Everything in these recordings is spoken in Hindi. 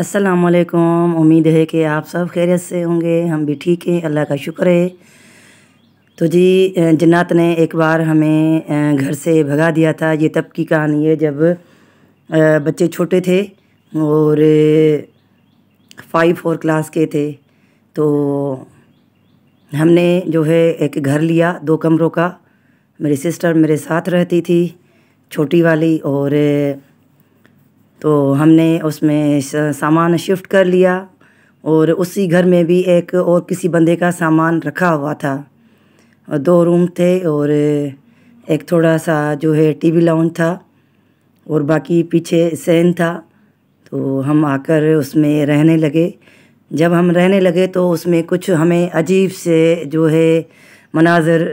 असलकुम उम्मीद है कि आप सब खैरियत से होंगे हम भी ठीक हैं अल्लाह का शुक्र है तो जी जन्नत ने एक बार हमें घर से भगा दिया था ये तब की कहानी है जब बच्चे छोटे थे और फाइव फोर क्लास के थे तो हमने जो है एक घर लिया दो कमरों का मेरी सिस्टर मेरे साथ रहती थी छोटी वाली और तो हमने उसमें सामान शिफ्ट कर लिया और उसी घर में भी एक और किसी बंदे का सामान रखा हुआ था और दो रूम थे और एक थोड़ा सा जो है टीवी लाउंज था और बाकी पीछे सैन था तो हम आकर उसमें रहने लगे जब हम रहने लगे तो उसमें कुछ हमें अजीब से जो है मनाजर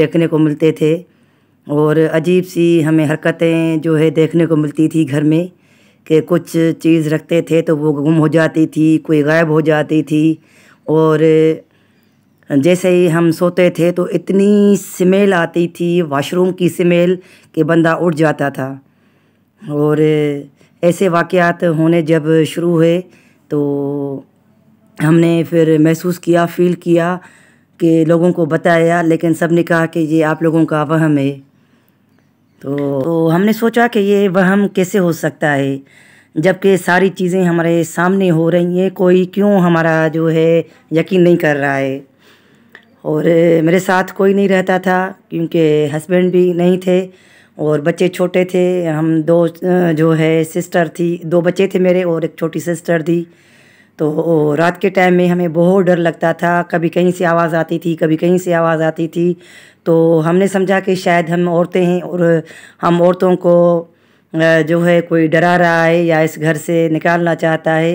देखने को मिलते थे और अजीब सी हमें हरकतें जो है देखने को मिलती थी घर में कि कुछ चीज़ रखते थे तो वो गुम हो जाती थी कोई गायब हो जाती थी और जैसे ही हम सोते थे तो इतनी स्मेल आती थी वाशरूम की स्मेल कि बंदा उठ जाता था और ऐसे वाक़ात होने जब शुरू हुए तो हमने फिर महसूस किया फील किया कि लोगों को बताया लेकिन सब ने कहा कि ये आप लोगों का वहम है तो, तो, हमने सोचा कि ये वहम कैसे हो सकता है जबकि सारी चीज़ें हमारे सामने हो रही हैं कोई क्यों हमारा जो है यकीन नहीं कर रहा है और मेरे साथ कोई नहीं रहता था क्योंकि हस्बैंड भी नहीं थे और बच्चे छोटे थे हम दो जो है सिस्टर थी दो बच्चे थे मेरे और एक छोटी सिस्टर थी तो रात के टाइम में हमें बहुत डर लगता था कभी कहीं से आवाज़ आती थी कभी कहीं से आवाज़ आती थी तो हमने समझा कि शायद हम औरतें हैं और हम औरतों को जो है कोई डरा रहा है या इस घर से निकालना चाहता है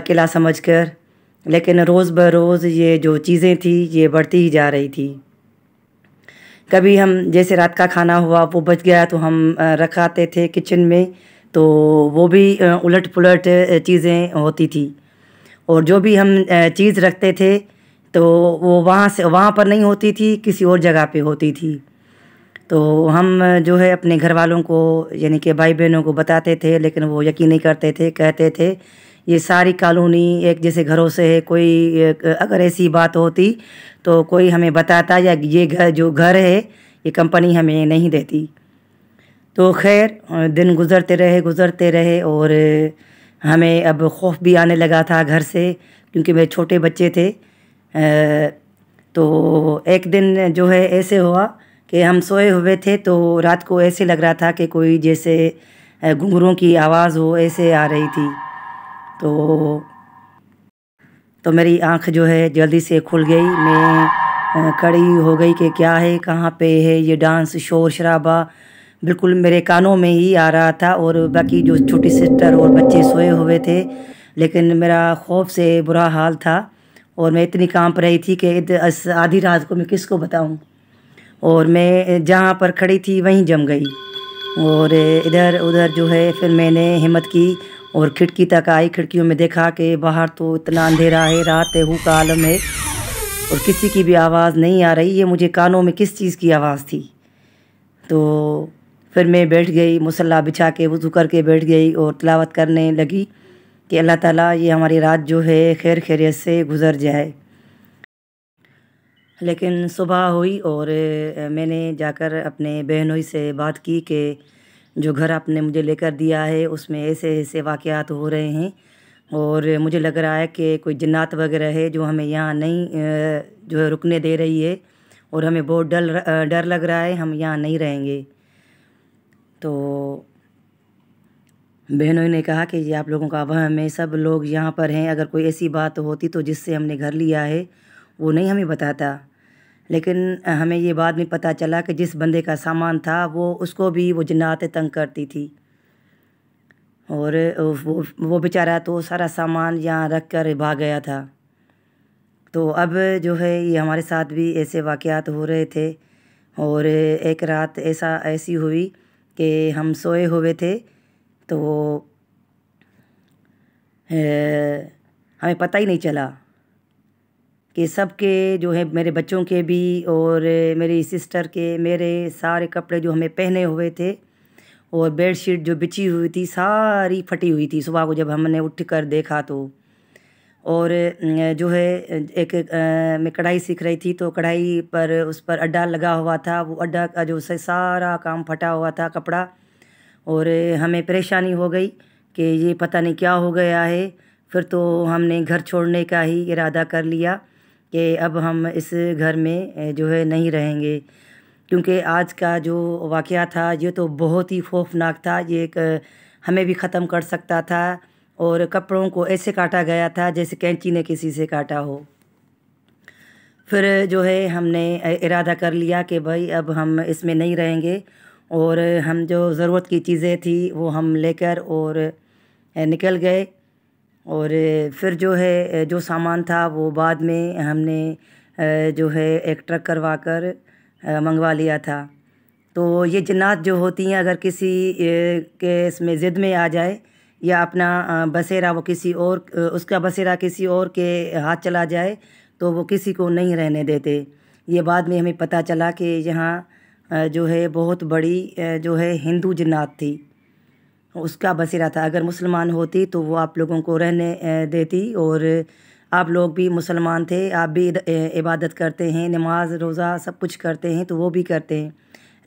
अकेला समझ कर लेकिन रोज़ बरोज़ रोज़ ये जो चीज़ें थी ये बढ़ती ही जा रही थी कभी हम जैसे रात का खाना हुआ वो बच गया तो हम रखाते थे किचन में तो वो भी उलट पुलट चीज़ें होती थी और जो भी हम चीज़ रखते थे तो वो वहाँ से वहाँ पर नहीं होती थी किसी और जगह पे होती थी तो हम जो है अपने घर वालों को यानी कि भाई बहनों को बताते थे लेकिन वो यकीन नहीं करते थे कहते थे ये सारी कॉलोनी एक जैसे घरों से है कोई अगर ऐसी बात होती तो कोई हमें बताता या ये घर जो घर है ये कंपनी हमें नहीं देती तो खैर दिन गुज़रते रहे गुज़रते रहे और हमें अब खौफ भी आने लगा था घर से क्योंकि मेरे छोटे बच्चे थे तो एक दिन जो है ऐसे हुआ कि हम सोए हुए थे तो रात को ऐसे लग रहा था कि कोई जैसे घुंघरों की आवाज़ हो ऐसे आ रही थी तो तो मेरी आंख जो है जल्दी से खुल गई मैं कड़ी हो गई कि क्या है कहाँ पे है ये डांस शोर शराबा बिल्कुल मेरे कानों में ही आ रहा था और बाकी जो छोटी सिस्टर और बच्चे सोए हुए थे लेकिन मेरा खौफ से बुरा हाल था और मैं इतनी कांप रही थी कि आधी रात को मैं किसको बताऊं और मैं जहाँ पर खड़ी थी वहीं जम गई और इधर उधर जो है फिर मैंने हिम्मत की और खिड़की तक आई खिड़कियों में देखा कि बाहर तो इतना अंधेरा है रात है हु का आलम है और किसी की भी आवाज़ नहीं आ रही ये मुझे कानों में किस चीज़ की आवाज़ थी तो फिर मैं बैठ गई मुसल्ला बिछा के वज़ू करके बैठ गई और तलावत करने लगी कि अल्लाह ताला ये हमारी रात जो है खैर खैरियत से गुज़र जाए लेकिन सुबह हुई और मैंने जाकर अपने बहनोई से बात की कि जो घर आपने मुझे लेकर दिया है उसमें ऐसे ऐसे वाक़ात हो रहे हैं और मुझे लग रहा है कि कोई जन्नात वगैरह है जो हमें यहाँ नहीं जो है रुकने दे रही है और हमें बहुत डर डर लग रहा है हम यहाँ नहीं रहेंगे तो बहनों ने कहा कि ये आप लोगों का वहम है सब लोग यहाँ पर हैं अगर कोई ऐसी बात होती तो जिससे हमने घर लिया है वो नहीं हमें बताता लेकिन हमें ये बाद में पता चला कि जिस बंदे का सामान था वो उसको भी वो जन्नात तंग करती थी और वो वो बेचारा तो सारा सामान यहाँ रख कर भाग गया था तो अब जो है ये हमारे साथ भी ऐसे वाक़ हो रहे थे और एक रात ऐसा ऐसी हुई कि हम सोए हुए थे तो हमें पता ही नहीं चला कि सबके जो है मेरे बच्चों के भी और मेरी सिस्टर के मेरे सारे कपड़े जो हमें पहने हुए थे और बेडशीट जो बिछी हुई थी सारी फटी हुई थी सुबह को जब हमने उठ कर देखा तो और जो है एक मैं कढ़ाई सीख रही थी तो कढ़ाई पर उस पर अड्डा लगा हुआ था वो अड्डा का जो है सारा काम फटा हुआ था कपड़ा और हमें परेशानी हो गई कि ये पता नहीं क्या हो गया है फिर तो हमने घर छोड़ने का ही इरादा कर लिया कि अब हम इस घर में जो है नहीं रहेंगे क्योंकि आज का जो वाक़ था ये तो बहुत ही खौफनाक था ये एक हमें भी ख़त्म कर सकता था और कपड़ों को ऐसे काटा गया था जैसे कैंची ने किसी से काटा हो फिर जो है हमने इरादा कर लिया कि भाई अब हम इसमें नहीं रहेंगे और हम जो ज़रूरत की चीज़ें थी वो हम लेकर और निकल गए और फिर जो है जो सामान था वो बाद में हमने जो है एक ट्रक करवा कर मंगवा लिया था तो ये जन्नात जो होती हैं अगर किसी के इसमें ज़िद में आ जाए या अपना बसेरा वो किसी और उसका बसेरा किसी और के हाथ चला जाए तो वो किसी को नहीं रहने देते ये बाद में हमें पता चला कि यहाँ जो है बहुत बड़ी जो है हिंदू जन्नात थी उसका बसेरा था अगर मुसलमान होती तो वो आप लोगों को रहने देती और आप लोग भी मुसलमान थे आप भी इबादत करते हैं नमाज रोज़ा सब कुछ करते हैं तो वो भी करते हैं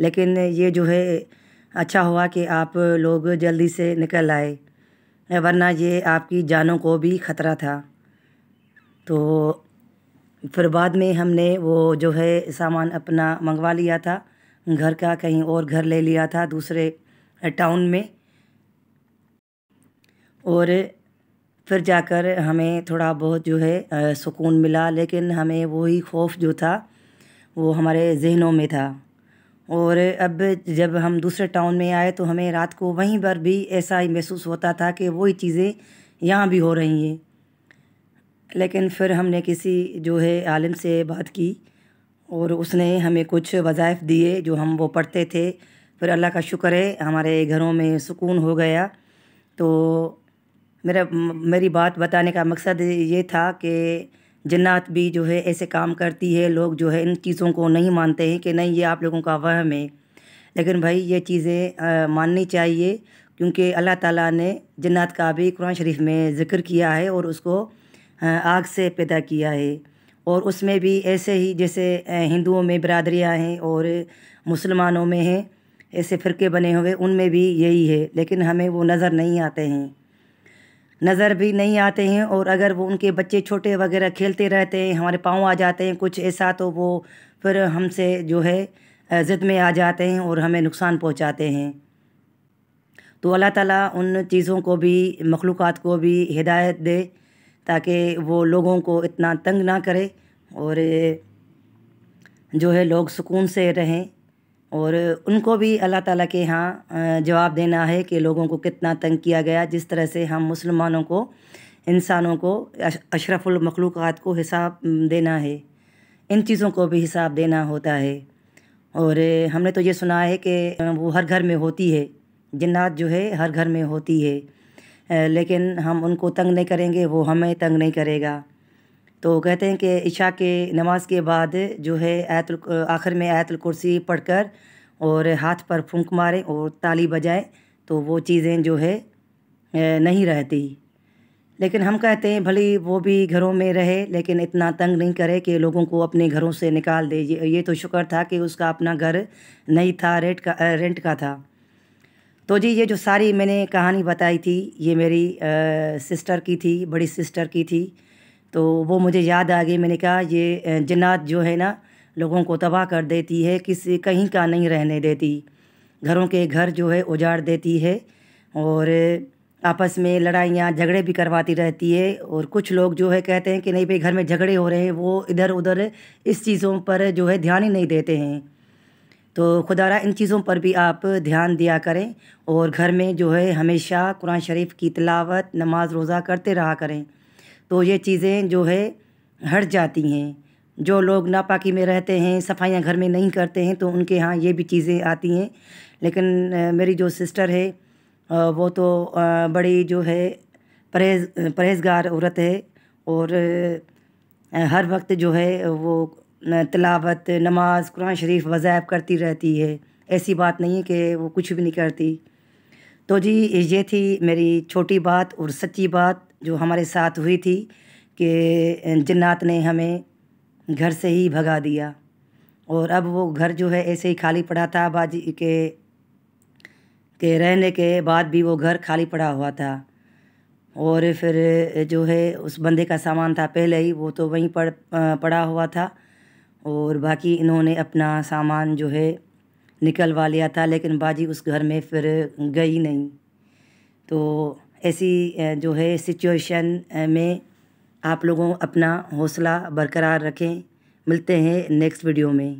लेकिन ये जो है अच्छा हुआ कि आप लोग जल्दी से निकल आए वरना ये आपकी जानों को भी ख़तरा था तो फिर बाद में हमने वो जो है सामान अपना मंगवा लिया था घर का कहीं और घर ले लिया था दूसरे टाउन में और फिर जाकर हमें थोड़ा बहुत जो है सुकून मिला लेकिन हमें वही खौफ जो था वो हमारे जहनों में था और अब जब हम दूसरे टाउन में आए तो हमें रात को वहीं पर भी ऐसा ही महसूस होता था कि वही चीज़ें यहाँ भी हो रही हैं लेकिन फिर हमने किसी जो है आलिम से बात की और उसने हमें कुछ वज़ाइफ दिए जो हम वो पढ़ते थे फिर अल्लाह का शुक्र है हमारे घरों में सुकून हो गया तो मेरा मेरी बात बताने का मकसद ये था कि जन्नात भी जो है ऐसे काम करती है लोग जो है इन चीज़ों को नहीं मानते हैं कि नहीं ये आप लोगों का वहम है लेकिन भाई ये चीज़ें माननी चाहिए क्योंकि अल्लाह ताला ने जन्नत का भी कुरान शरीफ में ज़िक्र किया है और उसको आग से पैदा किया है और उसमें भी ऐसे ही जैसे हिंदुओं में बरदरियाँ हैं और मुसलमानों में हैं ऐसे फ़िरके बने हुए उनमें भी यही है लेकिन हमें वो नज़र नहीं आते हैं नज़र भी नहीं आते हैं और अगर वो उनके बच्चे छोटे वगैरह खेलते रहते हैं हमारे पाँव आ जाते हैं कुछ ऐसा तो वो फिर हमसे जो है ज़िद में आ जाते हैं और हमें नुकसान पहुँचाते हैं तो अल्लाह ताला उन चीज़ों को भी मखलूक़ को भी हिदायत दे ताकि वो लोगों को इतना तंग ना करे और जो है लोग सुकून से रहें और उनको भी अल्लाह ताला के यहाँ जवाब देना है कि लोगों को कितना तंग किया गया जिस तरह से हम मुसलमानों को इंसानों को अशरफुल को हिसाब देना है इन चीज़ों को भी हिसाब देना होता है और हमने तो ये सुना है कि वो हर घर में होती है जन्ात जो है हर घर में होती है लेकिन हम उनको तंग नहीं करेंगे वो हमें तंग नहीं करेगा तो कहते हैं कि इशा के नमाज़ के बाद जो है आयतुल आखिर में आयतल कुर्सी पढ़कर और हाथ पर फूंक मारें और ताली बजाएं तो वो चीज़ें जो है नहीं रहती लेकिन हम कहते हैं भली वो भी घरों में रहे लेकिन इतना तंग नहीं करे कि लोगों को अपने घरों से निकाल दे ये तो शुक्र था कि उसका अपना घर नहीं था रेट का रेंट का था तो जी ये जो सारी मैंने कहानी बताई थी ये मेरी आ, सिस्टर की थी बड़ी सिस्टर की थी तो वो मुझे याद आ गई मैंने कहा ये जन्नात जो है ना लोगों को तबाह कर देती है किसी कहीं का नहीं रहने देती घरों के घर जो है उजाड़ देती है और आपस में लड़ाइयाँ झगड़े भी करवाती रहती है और कुछ लोग जो है कहते हैं कि नहीं भाई घर में झगड़े हो रहे हैं वो इधर उधर इस चीज़ों पर जो है ध्यान ही नहीं देते हैं तो खुदारा इन चीज़ों पर भी आप ध्यान दिया करें और घर में जो है हमेशा कुरान शरीफ की तलावत नमाज रोज़ा करते रहा करें तो ये चीज़ें जो है हट जाती हैं जो लोग नापाकी में रहते हैं सफाइयाँ घर में नहीं करते हैं तो उनके यहाँ ये भी चीज़ें आती हैं लेकिन मेरी जो सिस्टर है वो तो बड़ी जो है परहेज परहेजगार औरत है और हर वक्त जो है वो तलावत नमाज कुरान शरीफ वज़ायब करती रहती है ऐसी बात नहीं है कि वो कुछ भी नहीं करती तो जी ये थी मेरी छोटी बात और सच्ची बात जो हमारे साथ हुई थी कि जन्नात ने हमें घर से ही भगा दिया और अब वो घर जो है ऐसे ही खाली पड़ा था बाजी के के रहने के बाद भी वो घर खाली पड़ा हुआ था और फिर जो है उस बंदे का सामान था पहले ही वो तो वहीं पर पड़ा हुआ था और बाकी इन्होंने अपना सामान जो है निकलवा लिया था लेकिन बाजी उस घर में फिर गई नहीं तो ऐसी जो है सिचुएशन में आप लोगों अपना हौसला बरकरार रखें मिलते हैं नेक्स्ट वीडियो में